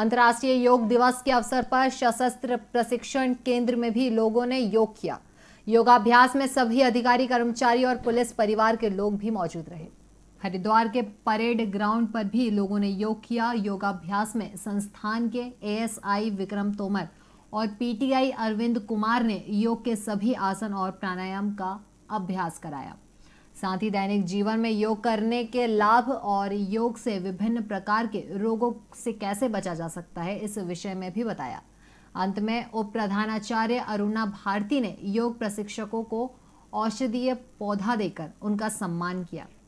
अंतर्राष्ट्रीय योग दिवस के अवसर पर सशस्त्र प्रशिक्षण केंद्र में भी लोगों ने योग किया योगाभ्यास में सभी अधिकारी कर्मचारी और पुलिस परिवार के लोग भी मौजूद रहे हरिद्वार के परेड ग्राउंड पर भी लोगों ने योग किया योगाभ्यास में संस्थान के एएसआई विक्रम तोमर और पीटीआई अरविंद कुमार ने योग के सभी आसन और प्राणायाम का अभ्यास कराया साथ ही दैनिक जीवन में योग करने के लाभ और योग से विभिन्न प्रकार के रोगों से कैसे बचा जा सकता है इस विषय में भी बताया अंत में उप प्रधानाचार्य अरुणा भारती ने योग प्रशिक्षकों को औषधीय पौधा देकर उनका सम्मान किया